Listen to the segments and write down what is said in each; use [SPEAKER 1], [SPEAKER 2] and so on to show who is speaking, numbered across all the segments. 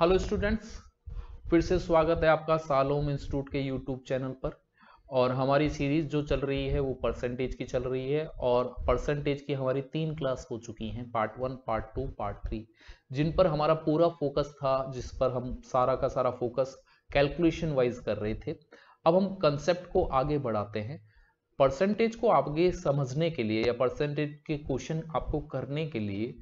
[SPEAKER 1] hello students फिर से स्वागत है आपका सालोम इंस्टीट्यूट के यूट्यूब चैनल पर और हमारी सीरीज जो चल रही है वो परसेंटेज की चल रही है और परसेंटेज की हमारी तीन क्लास हो चुकी हैं part one part two part three जिन पर हमारा पूरा फोकस था जिस पर हम सारा का सारा फोकस कैलकुलेशन वाइज कर रहे थे अब हम कंसेप्ट को आगे बढ़ाते हैं परसेंटेज को आगे समझने के लिए या परसेंटेज के क्वेश्चन आपको करने के लिए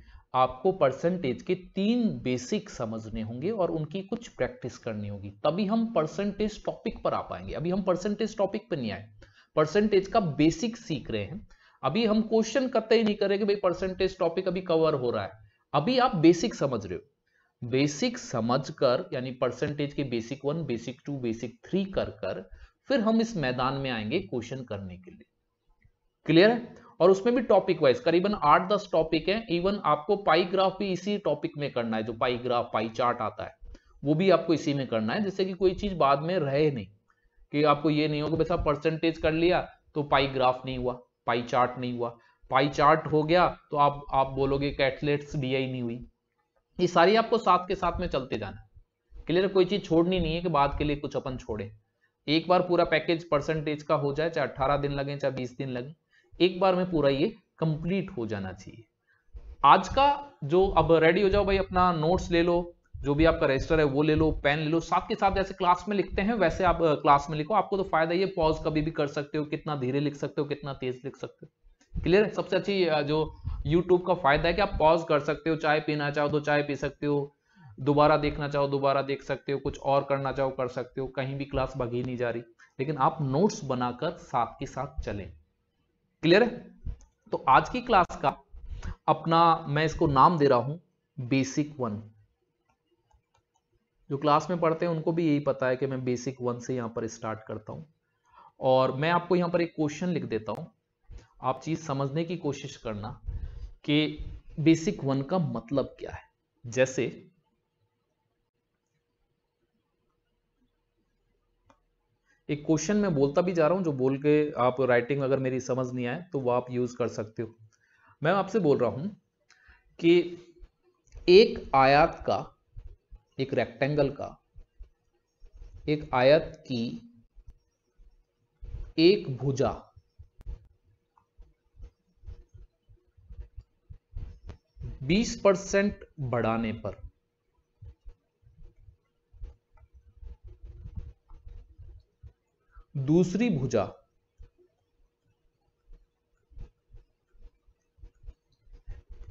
[SPEAKER 1] आपको परसेंटेज के तीन बेसिक समझने होंगे और उनकी कुछ प्रैक्टिस करनी होगी तभी हम परसेंटेज टॉपिक पर आ पाएंगे अभी हम परसेंटेज टॉपिक पर नहीं आए परसेंटेज का बेसिक सीख रहे हैं अभी हम क्वेश्चन ही नहीं करेंगे भाई परसेंटेज टॉपिक अभी कवर हो रहा है अभी आप बेसिक समझ रहे हो बेसिक समझ कर यानी परसेंटेज के basic one basic two basic three कर कर फिर हम इस मैदान में आएंगे क्वेश्चन करने के लिए क्लियर है और उसमें भी टॉपिक वाइज करीबन आठ दस टॉपिक है इवन आपको पाइग्राफ भी इसी टॉपिक में करना है जो पाईग्राफ पाई चार्ट आता है वो भी आपको इसी में करना है जिससे कि कोई चीज बाद में रहे नहीं कि आपको ये नहीं होगा वैसा परसेंटेज कर लिया तो पाईग्राफ नहीं हुआ पाई चार्ट नहीं हुआ पाई चार्ट हो गया तो आप आप बोलोगे कैटलेट्स डी आई नहीं हुई ये सारी आपको साथ के साथ में चलते जाना क्लियर कोई चीज छोड़नी नहीं है कि बाद के लिए कुछ अपन छोड़े एक बार पूरा पैकेज परसेंटेज का हो जाए चाहे अट्ठारह दिन लगे चाहे बीस दिन लगे एक बार में पूरा ये कंप्लीट हो जाना चाहिए आज का जो अब रेडी हो जाओ भाई अपना नोट्स ले लो जो भी आपका रजिस्टर है वो ले लो पेन ले लो साथ के साथ जैसे क्लास में लिखते हैं वैसे आप क्लास में लिखो आपको तो फायदा ये पॉज कभी भी कर सकते हो कितना धीरे लिख सकते हो कितना तेज लिख सकते हो क्लियर है सबसे अच्छी जो यूट्यूब का फायदा है कि आप पॉज कर सकते हो चाय पीना चाहो तो चाय पी सकते हो दोबारा देखना चाहो दोबारा देख सकते हो कुछ और करना चाहो कर सकते हो कहीं भी क्लास भगी नहीं जा रही लेकिन आप नोट्स बनाकर साथ के साथ चलें क्लियर है तो आज की क्लास का अपना मैं इसको नाम दे रहा हूं बेसिक वन जो क्लास में पढ़ते हैं उनको भी यही पता है कि मैं बेसिक वन से यहां पर स्टार्ट करता हूं और मैं आपको यहां पर एक क्वेश्चन लिख देता हूं आप चीज़ समझने की कोशिश करना कि बेसिक वन का मतलब क्या है जैसे एक क्वेश्चन में बोलता भी जा रहा हूँ जो बोल के आप राइटिंग अगर मेरी समझ नहीं आए तो वो आप यूज कर सकते हो मैं आपसे बोल रहा हूं कि एक आयात का एक रेक्टेंगल का एक आयत की एक भुजा बीस परसेंट बढ़ाने पर दूसरी भुजा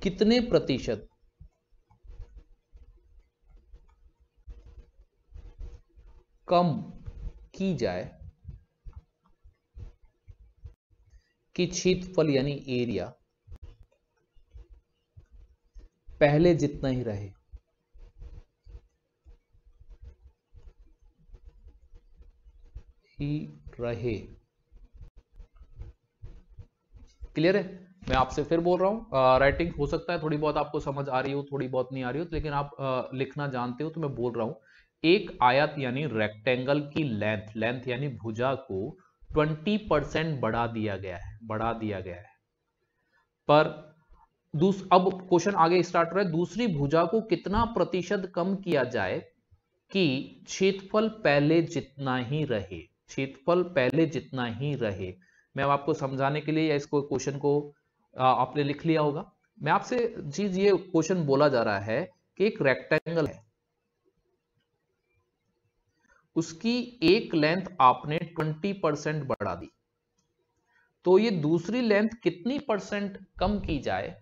[SPEAKER 1] कितने प्रतिशत कम की जाए कि क्षेत्रफल यानी एरिया पहले जितना ही रहे ही रहे क्लियर है मैं आपसे फिर बोल रहा आ, राइटिंग हो सकता है थोड़ी बहुत आपको समझ आ रही हो थोड़ी बहुत नहीं आ रही हो तो लेकिन आप आ, लिखना जानते हो तो मैं बोल रहा हूं एक आयत यानी रेक्टेंगल की लेंथ लेंथ यानी भुजा को 20 परसेंट बढ़ा दिया गया है बढ़ा दिया गया है पर दूस अब क्वेश्चन आगे स्टार्ट हो रहा है दूसरी भुजा को कितना प्रतिशत कम किया जाए कि क्षेत्रफल पहले जितना ही रहे क्षेत्रफल पहले जितना ही रहे मैं आपको समझाने के लिए या इसको क्वेश्चन को आपने लिख लिया होगा मैं आपसे चीज ये क्वेश्चन बोला जा रहा है कि एक रेक्टेंगल है उसकी एक लेंथ आपने 20 परसेंट बढ़ा दी तो ये दूसरी लेंथ कितनी परसेंट कम की जाए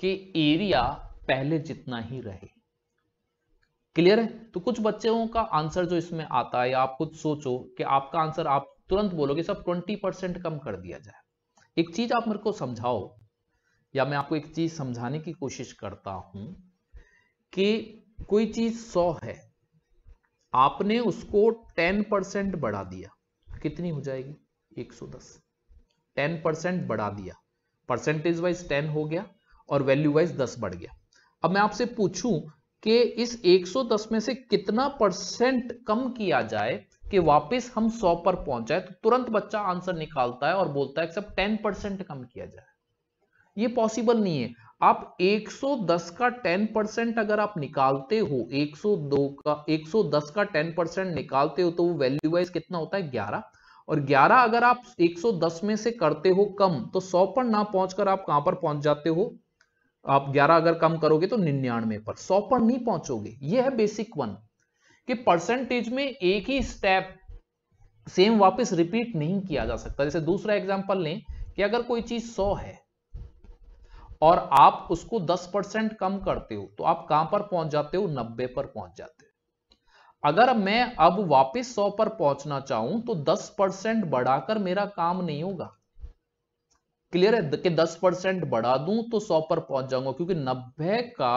[SPEAKER 1] कि एरिया पहले जितना ही रहे क्लियर है तो कुछ बच्चों का आंसर जो इसमें आता है आप खुद सोचो कि आपका आंसर आप तुरंत बोलोगे सब 20 परसेंट कम कर दिया जाए एक चीज आप मेरे को समझाओ या मैं आपको एक चीज समझाने की कोशिश करता हूं कि कोई चीज 100 है आपने उसको 10 परसेंट बढ़ा दिया कितनी हो जाएगी 110 10 परसेंट बढ़ा दिया परसेंटेज वाइज 10 हो गया और वैल्यू वाइज 10 बढ़ गया अब मैं आपसे पूछूं कि इस 110 में से कितना परसेंट कम किया जाए कि वापस हम 100 पर पहुंच जाए तो तुरंत बच्चा आंसर निकालता है और बोलता है एक्सेप्ट 10 परसेंट कम किया जाए ये पॉसिबल नहीं है आप 110 का 10 परसेंट अगर आप निकालते हो 102 का 110 का 10 परसेंट निकालते हो तो वो वैल्यू वाइज कितना होता है 11 और 11 अगर आप 110 में से करते हो कम तो 100 पर ना पहुंचकर आप कहां पर पहुंच जाते हो आप 11 अगर कम करोगे तो निन्यानवे पर 100 पर नहीं पहुंचोगे यह है बेसिक वन कि परसेंटेज में एक ही स्टेप सेम वापस रिपीट नहीं किया जा सकता जैसे दूसरा एग्जाम्पल लें कि अगर कोई चीज सौ है और आप उसको दस परसेंट कम करते हो तो आप कहां पर पहुंच जाते हो नब्बे पर पहुंच जाते हो अगर मैं अब वापस सौ पर पहुंचना चाहूं तो दस परसेंट बढ़ाकर मेरा काम नहीं होगा क्लियर है कि 10 परसेंट बढ़ा दूं तो 100 पर पहुंच जाऊंगा क्योंकि 90 का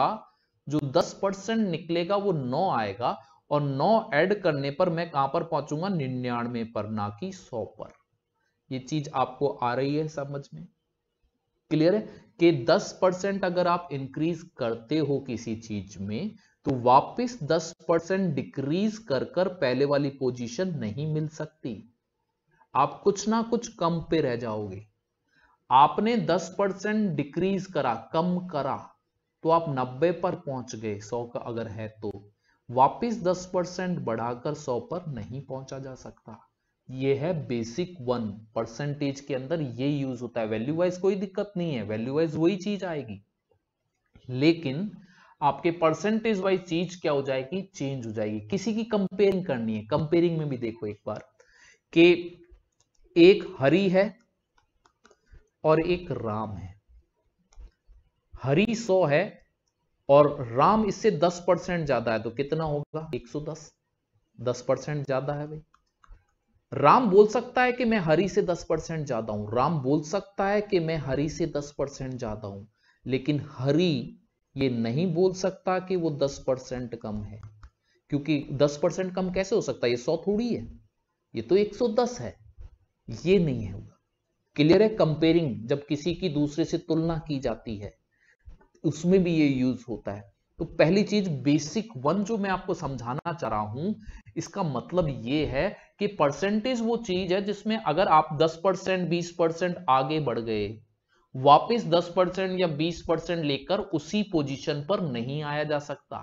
[SPEAKER 1] जो 10 परसेंट निकलेगा वो 9 आएगा और 9 ऐड करने पर मैं कहां पर पहुंचूंगा निन्यानवे पर ना कि 100 पर ये चीज आपको आ रही है समझ में क्लियर है कि 10 परसेंट अगर आप इंक्रीज करते हो किसी चीज में तो वापस 10 परसेंट डिक्रीज कर कर पहले वाली पोजिशन नहीं मिल सकती आप कुछ ना कुछ कम पे रह जाओगे आपने 10 परसेंट डिक्रीज करा कम करा तो आप 90 पर पहुंच गए 100 का अगर है तो वापस 10 परसेंट बढ़ाकर 100 पर नहीं पहुंचा जा सकता ये है बेसिक वन परसेंटेज के अंदर ये यूज होता है वैल्यू वाइज कोई दिक्कत नहीं है वैल्यू वाइज वही चीज आएगी लेकिन आपके परसेंटेज वाइज चीज क्या हो जाएगी चेंज हो जाएगी किसी की कंपेयरिंग करनी है कंपेयरिंग में भी देखो एक बार कि एक हरी है और एक राम है हरी सौ है और राम इससे दस परसेंट ज्यादा है तो कितना होगा एक सौ दस दस परसेंट ज्यादा है भाई राम बोल सकता है कि मैं हरी से दस परसेंट ज्यादा हूं राम बोल सकता है कि मैं हरी से दस परसेंट ज्यादा हूं लेकिन हरी ये नहीं बोल सकता कि वो दस परसेंट कम है क्योंकि दस परसेंट कम कैसे हो सकता है ये सौ थोड़ी है ये तो एक सौ दस है ये नहीं है क्लियर है कंपेयरिंग जब किसी की दूसरे से तुलना की जाती है उसमें भी ये यूज होता है तो पहली चीज बेसिक वन जो मैं आपको समझाना चाह रहा हूं इसका मतलब ये है कि परसेंटेज वो चीज है जिसमें अगर आप 10 परसेंट बीस परसेंट आगे बढ़ गए वापस 10 परसेंट या 20 परसेंट लेकर उसी पोजीशन पर नहीं आया जा सकता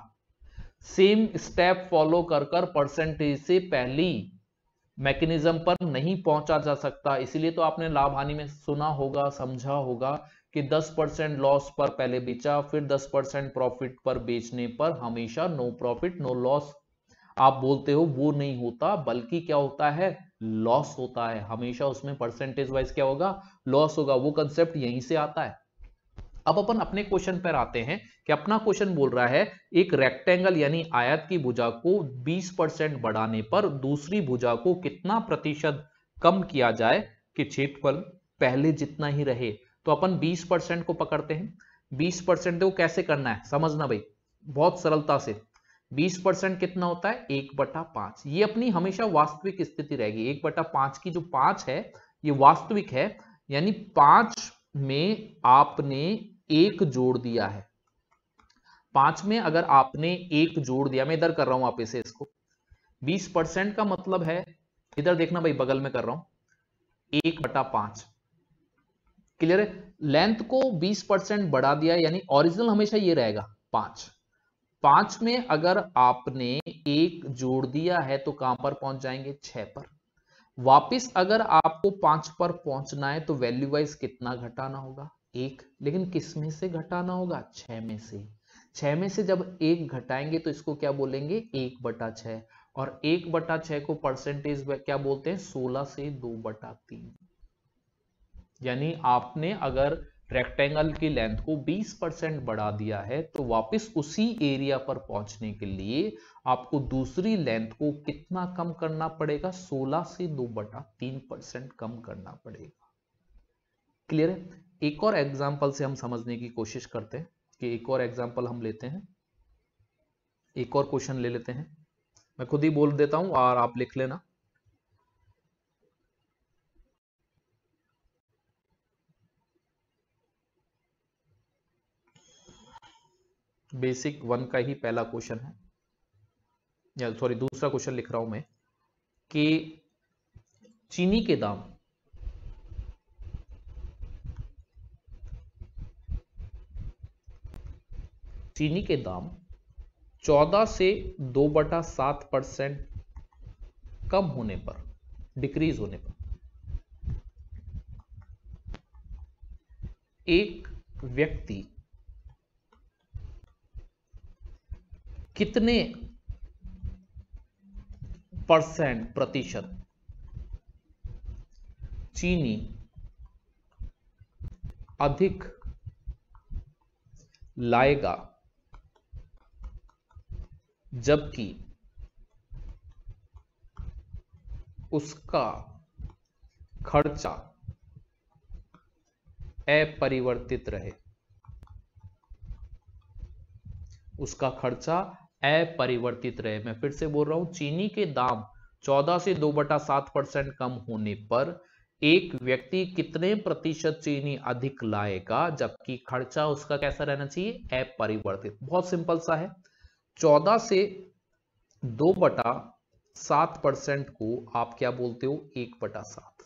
[SPEAKER 1] सेम स्टेप फॉलो कर कर परसेंटेज से पहली मैकेनिज्म पर नहीं पहुंचा जा सकता इसीलिए तो आपने लाभ हानि में सुना होगा समझा होगा कि 10 परसेंट लॉस पर पहले बेचा फिर 10 परसेंट प्रॉफिट पर बेचने पर हमेशा नो प्रॉफिट नो लॉस आप बोलते हो वो नहीं होता बल्कि क्या होता है लॉस होता है हमेशा उसमें परसेंटेज वाइज क्या होगा लॉस होगा वो कंसेप्ट यहीं से आता है अब अपन अपने क्वेश्चन पर आते हैं कि अपना क्वेश्चन बोल रहा है एक रेक्टेंगल यानी आयत की भुजा को 20 परसेंट बढ़ाने पर दूसरी भुजा को कितना प्रतिशत कम किया जाए कि क्षेत्रफल पहले जितना ही रहे तो अपन 20 परसेंट को पकड़ते हैं 20 परसेंट देखो कैसे करना है समझना भाई बहुत सरलता से 20 परसेंट कितना होता है एक बटा पांच ये अपनी हमेशा वास्तविक स्थिति रहेगी एक बटा पांच की जो पांच है ये वास्तविक है यानी पांच में आपने एक जोड़ दिया है पांच में अगर आपने एक जोड़ दिया मैं इधर कर रहा हूं आप इसे इसको बीस परसेंट का मतलब है इधर देखना भाई बगल में कर रहा हूं एक बटा पांच क्लियर है लेंथ को बीस परसेंट बढ़ा दिया यानी ओरिजिनल हमेशा ये रहेगा पांच पांच में अगर आपने एक जोड़ दिया है तो कहां पर पहुंच जाएंगे छह पर वापिस अगर आपको पांच पर पहुंचना है तो वैल्यू वाइज कितना घटाना होगा एक लेकिन किस में से घटाना होगा छह में से छह में से जब एक घटाएंगे तो इसको क्या बोलेंगे एक बटा छह और एक बटा छह को परसेंटेज क्या बोलते हैं सोलह से दो बटा तीन यानी आपने अगर रेक्टेंगल की लेंथ को 20 परसेंट बढ़ा दिया है तो वापस उसी एरिया पर पहुंचने के लिए आपको दूसरी लेंथ को कितना कम करना पड़ेगा 16 से दो बटा तीन परसेंट कम करना पड़ेगा क्लियर है एक और एग्जाम्पल से हम समझने की कोशिश करते हैं कि एक और एग्जाम्पल हम लेते हैं एक और क्वेश्चन ले लेते हैं मैं खुद ही बोल देता हूं और आप लिख लेना बेसिक वन का ही पहला क्वेश्चन है या सॉरी दूसरा क्वेश्चन लिख रहा हूं मैं कि चीनी के दाम चीनी के दाम 14 से दो बटा सात परसेंट कम होने पर डिक्रीज होने पर एक व्यक्ति कितने परसेंट प्रतिशत चीनी अधिक लाएगा जबकि उसका खर्चा अपरिवर्तित रहे उसका खर्चा अपरिवर्तित रहे मैं फिर से बोल रहा हूं चीनी के दाम 14 से दो बटा सात परसेंट कम होने पर एक व्यक्ति कितने प्रतिशत चीनी अधिक लाएगा जबकि खर्चा उसका कैसा रहना चाहिए अपरिवर्तित बहुत सिंपल सा है चौदह से दो बटा सात परसेंट को आप क्या बोलते हो एक बटा सात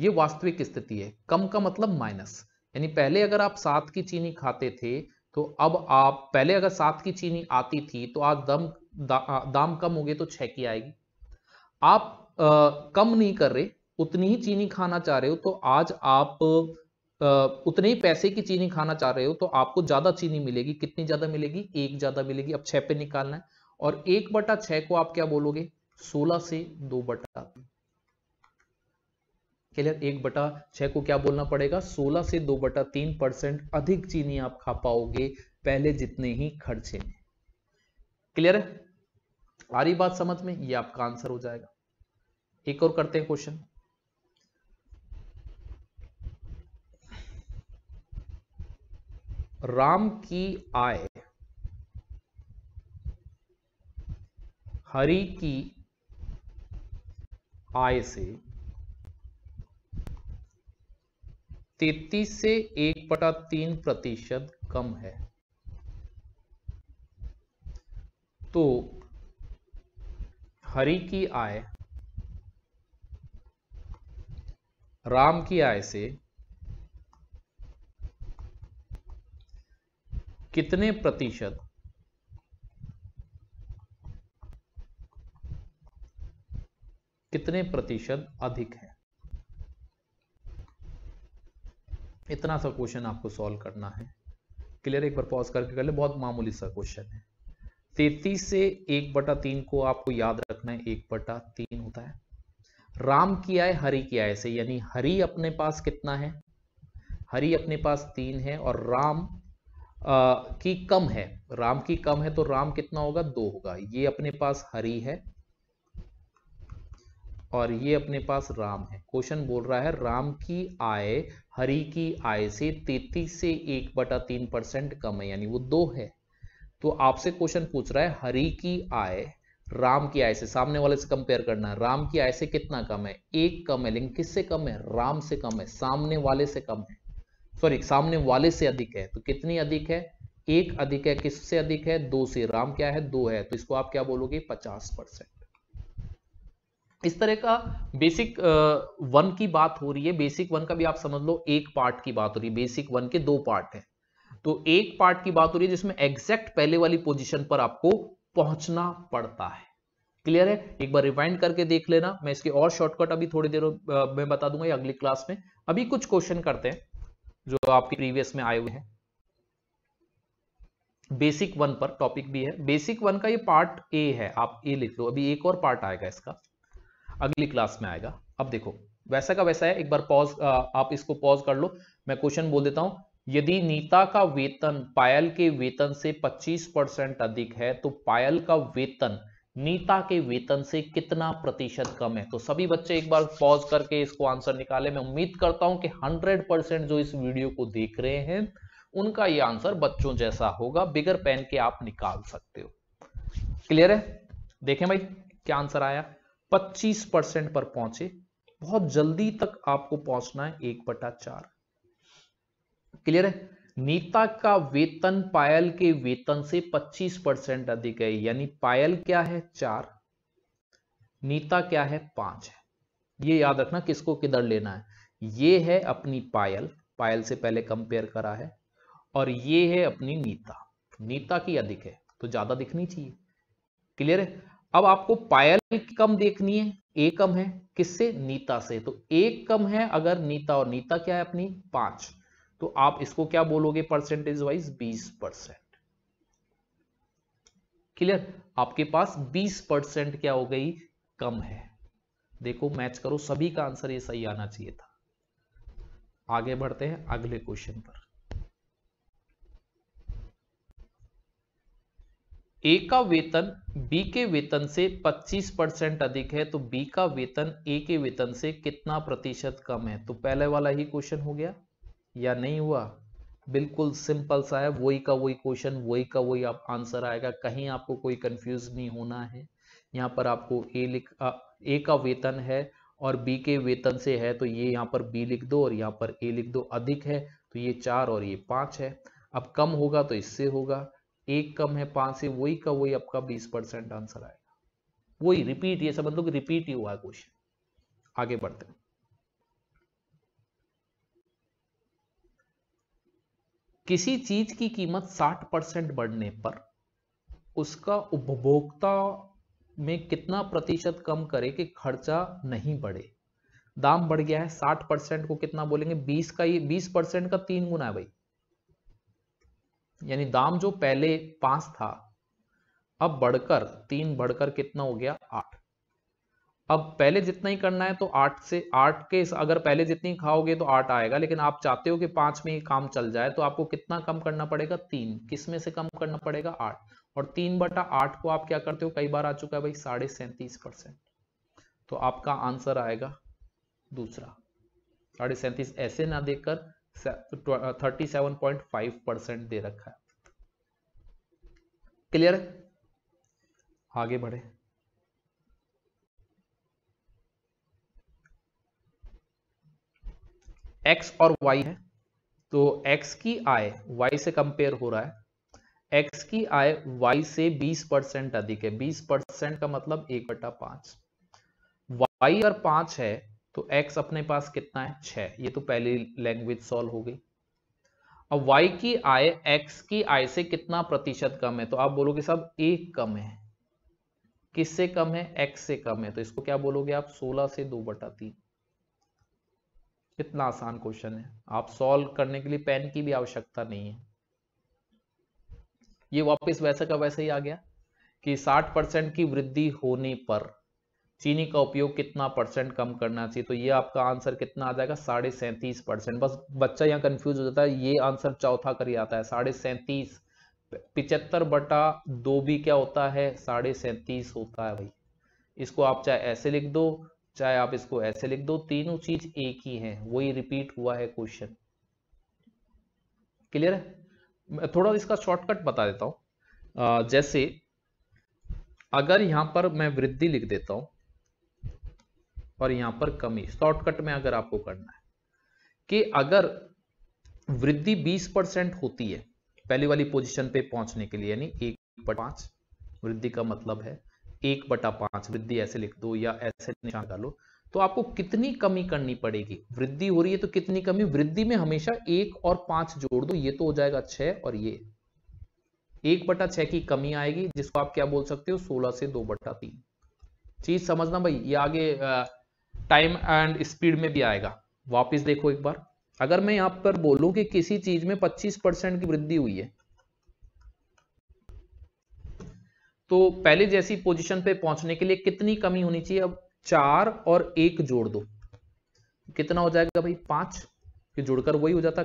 [SPEAKER 1] ये वास्तविक स्थिति है कम का मतलब माइनस यानी पहले अगर आप सात की चीनी खाते थे तो अब आप पहले अगर सात की चीनी आती थी तो आज दम दा, दाम कम हो गए तो छह की आएगी आप आ, कम नहीं कर रहे उतनी ही चीनी खाना चाह रहे हो तो आज आप उतने ही पैसे की चीनी खाना चाह रहे हो तो आपको ज्यादा चीनी मिलेगी कितनी ज्यादा मिलेगी एक ज्यादा मिलेगी अब छह पे निकालना है और एक बटा छह को आप क्या बोलोगे सोलह से दो बटा क्लियर एक बटा छह को क्या बोलना पड़ेगा सोलह से दो बटा तीन परसेंट अधिक चीनी आप खा पाओगे पहले जितने ही खर्चे में क्लियर है आ रही बात समझ में ये आपका आंसर हो जाएगा एक और करते हैं क्वेश्चन राम की आय हरि की आय से तेतीस से एक पटा तीन प्रतिशत कम है तो हरि की आय राम की आय से कितने प्रतिशत कितने प्रतिशत अधिक है इतना सा क्वेश्चन आपको सॉल्व करना है क्लियर एक बार पॉज करके कर ले बहुत मामूली सा क्वेश्चन है तैतीस से एक बटा तीन को आपको याद रखना है एक बटा तीन होता है राम की आय हरि की आय से यानी हरि अपने पास कितना है हरि अपने पास तीन है और राम की कम है राम की कम है तो राम कितना होगा दो होगा ये अपने पास हरी है और ये अपने पास राम है क्वेश्चन बोल रहा है राम की आय हरि की आय से तेतीस से एक बटा तीन परसेंट कम है यानी वो दो है तो आपसे क्वेश्चन पूछ रहा है हरी की आय राम की आय से सामने वाले से कंपेयर करना है राम की आय से कितना कम है एक कम है लेकिन किससे कम है राम से कम है सामने वाले से कम है सॉरी सामने वाले से अधिक है तो कितनी अधिक है एक अधिक है किससे अधिक है दो से राम क्या है दो है तो इसको आप क्या बोलोगे पचास परसेंट इस तरह का बेसिक वन की बात हो रही है बेसिक वन का भी आप समझ लो एक पार्ट की बात हो रही है बेसिक वन के दो पार्ट है तो एक पार्ट की बात हो रही है जिसमें एग्जैक्ट पहले वाली पोजीशन पर आपको पहुंचना पड़ता है क्लियर है एक बार रिवाइंड करके देख लेना मैं इसके और शॉर्टकट अभी थोड़ी देर में बता दूंगा अगली क्लास में अभी कुछ क्वेश्चन करते हैं जो आपके प्रीवियस में आए हुए हैं बेसिक वन पर टॉपिक भी है बेसिक वन का ये पार्ट ए है आप ए लिख लो अभी एक और पार्ट आएगा इसका अगली क्लास में आएगा अब देखो वैसा का वैसा है एक बार पॉज आप इसको पॉज कर लो मैं क्वेश्चन बोल देता हूं यदि नीता का वेतन पायल के वेतन से 25 परसेंट अधिक है तो पायल का वेतन नीता के वेतन से कितना प्रतिशत कम है तो सभी बच्चे एक बार पॉज करके इसको आंसर निकाले मैं उम्मीद करता हूं कि 100 परसेंट जो इस वीडियो को देख रहे हैं उनका ये आंसर बच्चों जैसा होगा बिगर पेन के आप निकाल सकते हो क्लियर है देखें भाई क्या आंसर आया 25 परसेंट पर पहुंचे बहुत जल्दी तक आपको पहुंचना है एक बटा चार क्लियर है नीता का वेतन पायल के वेतन से 25 परसेंट अधिक है यानी पायल क्या है चार नीता क्या है पांच है ये याद रखना किसको किधर लेना है ये है अपनी पायल पायल से पहले कंपेयर करा है और ये है अपनी नीता नीता की अधिक है तो ज्यादा दिखनी चाहिए क्लियर है अब आपको पायल कम देखनी है ए कम है किससे नीता से तो एक कम है अगर नीता और नीता क्या है अपनी पांच तो आप इसको क्या बोलोगे परसेंटेज वाइज 20 परसेंट क्लियर आपके पास 20 परसेंट क्या हो गई कम है देखो मैच करो सभी का आंसर ये सही आना चाहिए था आगे बढ़ते हैं अगले क्वेश्चन पर ए का वेतन बी के वेतन से 25 परसेंट अधिक है तो बी का वेतन ए के वेतन से कितना प्रतिशत कम है तो पहले वाला ही क्वेश्चन हो गया या नहीं हुआ बिल्कुल सिंपल सा है वही का वही क्वेश्चन वही का वही आप आंसर आएगा कहीं आपको कोई कंफ्यूज नहीं होना है यहाँ पर आपको ए लिख आ, ए का वेतन है और बी के वेतन से है तो ये यहाँ पर बी लिख दो और यहाँ पर ए लिख दो अधिक है तो ये चार और ये पांच है अब कम होगा तो इससे होगा एक कम है पांच से वही का वही आपका बीस परसेंट आंसर आएगा वही रिपीट ये समझ मतलब रिपीट ही हुआ क्वेश्चन आगे बढ़ते हैं किसी चीज की कीमत 60 परसेंट बढ़ने पर उसका उपभोक्ता में कितना प्रतिशत कम करे कि खर्चा नहीं बढ़े दाम बढ़ गया है 60 परसेंट को कितना बोलेंगे 20 का ये 20 परसेंट का तीन गुना है भाई यानी दाम जो पहले पांच था अब बढ़कर तीन बढ़कर कितना हो गया अब पहले जितना ही करना है तो आठ से आठ के अगर पहले जितनी ही खाओगे तो आठ आएगा लेकिन आप चाहते हो कि पांच में ही काम चल जाए तो आपको कितना कम करना पड़ेगा तीन किस में से कम करना पड़ेगा आठ और तीन बटा आठ को आप क्या करते हो कई बार आ चुका है भाई साढ़े सैंतीस परसेंट तो आपका आंसर आएगा दूसरा साढ़े सैंतीस ऐसे ना देखकर thirty seven point five percent दे रखा है क्लियर आगे बढ़े x और y है तो x की आय y से कंपेयर हो रहा है x की आय y से 20 परसेंट अधिक है 20 परसेंट का मतलब एक बटा पांच वाई अगर पांच है तो x अपने पास कितना है छह ये तो पहली लैंग्वेज सॉल्व हो गई अब y की आय x की आय से कितना प्रतिशत कम है तो आप बोलोगे सब एक कम है किससे कम है x से कम है तो इसको क्या बोलोगे आप 16 से दो बटा तीन कितना आसान क्वेश्चन है आप सॉल्व करने के लिए पेन की भी आवश्यकता नहीं है ये वापस वैसे का वैसे ही आ गया कि 60 परसेंट की वृद्धि होने पर चीनी का उपयोग कितना परसेंट कम करना चाहिए तो ये आपका आंसर कितना आ जाएगा साढ़े सैंतीस परसेंट बस बच्चा यहाँ कंफ्यूज हो जाता है ये आंसर चौथा कर आता है साढ़े सैंतीस पिचहत्तर बटा दो भी क्या होता है साढ़े सैंतीस होता है भाई इसको आप चाहे ऐसे लिख दो चाहे आप इसको ऐसे लिख दो तीनों चीज एक ही है वही रिपीट हुआ है क्वेश्चन क्लियर है थोड़ा इसका शॉर्टकट बता देता हूं जैसे अगर यहां पर मैं वृद्धि लिख देता हूं और यहां पर कमी शॉर्टकट में अगर आपको करना है कि अगर वृद्धि 20 परसेंट होती है पहली वाली पोजीशन पे पहुंचने के लिए यानी एक पांच वृद्धि का मतलब है एक बटा पांच वृद्धि ऐसे लिख दो या ऐसे निशान डालो तो आपको कितनी कमी करनी पड़ेगी वृद्धि हो रही है तो कितनी कमी वृद्धि में हमेशा एक और पांच जोड़ दो ये तो हो जाएगा छह और ये एक बटा छह की कमी आएगी जिसको आप क्या बोल सकते हो सोलह से दो बटा तीन चीज समझना भाई ये आगे टाइम एंड स्पीड में भी आएगा वापिस देखो एक बार अगर मैं यहां पर बोलूं कि किसी चीज में 25 परसेंट की वृद्धि हुई है तो पहले जैसी पोजीशन पे पहुंचने के लिए कितनी कमी होनी चाहिए अब चार और एक जोड़ दो कितना हो जाएगा भाई पांच जोड़कर वही हो जाता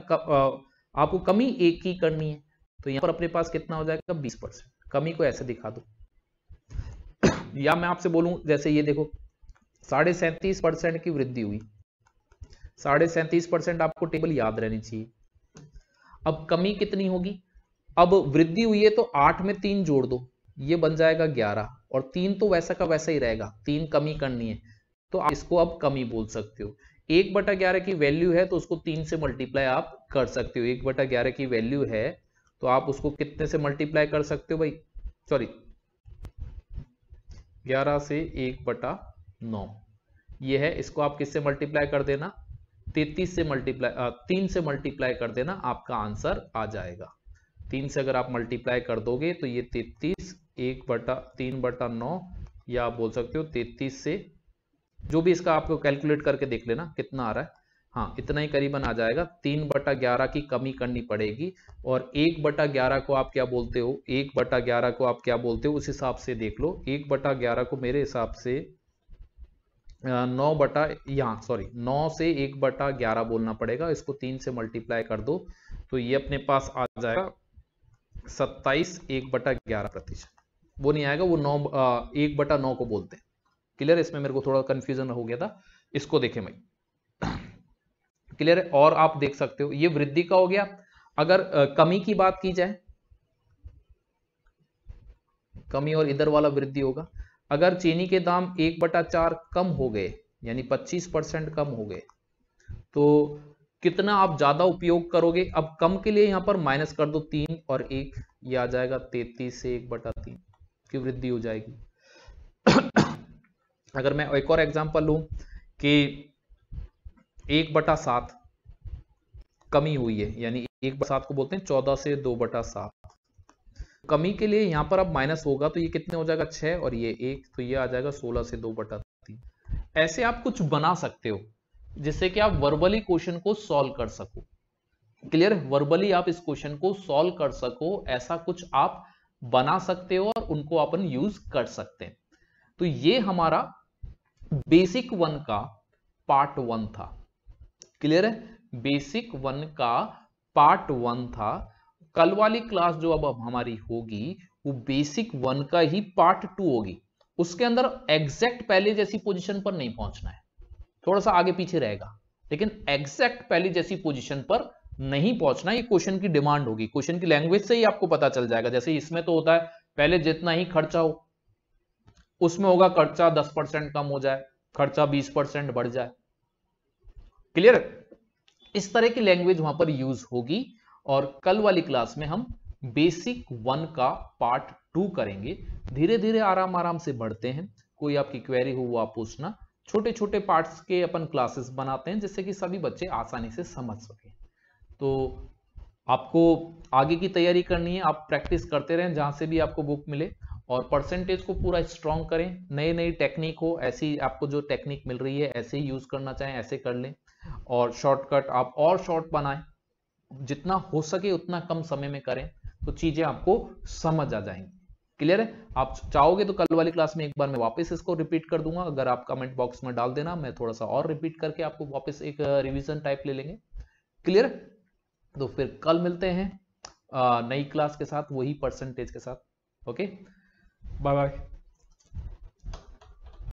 [SPEAKER 1] आपको कमी एक की करनी है तो यहां पर अपने पास कितना हो जाएगा बीस परसेंट कमी को ऐसे दिखा दो या मैं आपसे बोलूं जैसे ये देखो साढ़े सैंतीस परसेंट की वृद्धि हुई साढ़े सैंतीस परसेंट आपको टेबल याद रहनी चाहिए अब कमी कितनी होगी अब वृद्धि हुई है तो आठ में तीन जोड़ दो ये बन जाएगा ग्यारह और तीन तो वैसा का वैसा ही रहेगा तीन कमी करनी है तो आप इसको अब कमी बोल सकते हो एक बटा ग्यारह की वैल्यू है तो उसको तीन से मल्टीप्लाई आप कर सकते हो एक बटा ग्यारह की वैल्यू है तो आप उसको कितने से मल्टीप्लाई कर सकते हो भाई सॉरी ग्यारह से एक बटा नौ ये है इसको आप किससे मल्टीप्लाई कर देना तैतीस से मल्टीप्लाई तीन से मल्टीप्लाई कर देना आपका आंसर आ जाएगा तीन से अगर आप मल्टीप्लाई कर दोगे तो ये तैतीस एक बटा तीन बटा नौ या आप बोल सकते हो तैतीस से जो भी इसका आपको कैलकुलेट करके देख लेना कितना आ रहा है हाँ इतना ही करीबन आ जाएगा तीन बटा ग्यारह की कमी करनी पड़ेगी और एक बटा ग्यारह को आप क्या बोलते हो एक बटा ग्यारह को आप क्या बोलते हो उस हिसाब से देख लो एक बटा ग्यारह को मेरे हिसाब से नौ बटा यहाँ सॉरी नौ से एक बटा ग्यारह बोलना पड़ेगा इसको तीन से मल्टीप्लाई कर दो तो ये अपने पास आ जाएगा सत्ताईस एक बटा ग्यारह प्रतिशत वो नहीं आएगा वो नौ आ, एक बटा नौ को बोलते हैं क्लियर इसमें मेरे को थोड़ा कंफ्यूजन हो गया था इसको देखें भाई क्लियर है और आप देख सकते हो ये वृद्धि का हो गया अगर आ, कमी की बात की जाए कमी और इधर वाला वृद्धि होगा अगर चीनी के दाम एक बटा चार कम हो गए यानी 25 परसेंट कम हो गए तो कितना आप ज्यादा उपयोग करोगे अब कम के लिए यहां पर माइनस कर दो तीन और एक ये आ जाएगा तेतीस से एक बटा तीन की वृद्धि हो जाएगी अगर मैं एक और एग्जाम्पल लू कि एक बटा सात कमी हुई है यानी एक बटा सात को बोलते हैं चौदह से दो बटा सात कमी के लिए यहां पर अब माइनस होगा तो ये कितने हो जाएगा छह और ये एक तो ये आ जाएगा सोलह से दो बटा तीन ऐसे आप कुछ बना सकते हो जिससे कि आप वर्बली क्वेश्चन को सॉल्व कर सको क्लियर वर्बली आप इस क्वेश्चन को सॉल्व कर सको ऐसा कुछ आप बना सकते हो और उनको अपन यूज कर सकते हैं तो ये हमारा बेसिक वन का पार्ट वन था क्लियर है बेसिक वन का पार्ट वन था कल वाली क्लास जो अब हमारी होगी वो बेसिक वन का ही पार्ट टू होगी उसके अंदर एग्जैक्ट पहले जैसी पोजीशन पर नहीं पहुंचना है थोड़ा सा आगे पीछे रहेगा लेकिन एग्जैक्ट पहले जैसी पोजीशन पर नहीं पहुंचना ये क्वेश्चन की डिमांड होगी क्वेश्चन की लैंग्वेज से ही आपको पता चल जाएगा जैसे इसमें तो होता है पहले जितना ही खर्चा हो उसमें होगा खर्चा दस परसेंट कम हो जाए खर्चा बीस परसेंट बढ़ जाए क्लियर इस तरह की लैंग्वेज वहां पर यूज होगी और कल वाली क्लास में हम बेसिक वन का पार्ट टू करेंगे धीरे धीरे आराम आराम से बढ़ते हैं कोई आपकी क्वेरी हो वो आप पूछना छोटे छोटे पार्ट्स के अपन क्लासेस बनाते हैं जिससे कि सभी बच्चे आसानी से समझ सकें तो आपको आगे की तैयारी करनी है आप प्रैक्टिस करते रहें जहाँ से भी आपको बुक मिले और परसेंटेज को पूरा स्ट्रॉन्ग करें नई नई टेक्निक हो ऐसी आपको जो टेक्निक मिल रही है ऐसे ही यूज़ करना चाहें ऐसे कर लें और शॉर्टकट आप और शॉर्ट बनाएं जितना हो सके उतना कम समय में करें तो चीज़ें आपको समझ आ जाएंगी क्लियर है आप चाहोगे तो कल वाली क्लास में एक बार मैं वापस इसको रिपीट कर दूंगा अगर आप कमेंट बॉक्स में डाल देना मैं थोड़ा सा और रिपीट करके आपको वापस एक रिविजन टाइप ले लेंगे क्लियर तो फिर कल मिलते हैं नई क्लास के साथ वही परसेंटेज के साथ ओके बाय बाय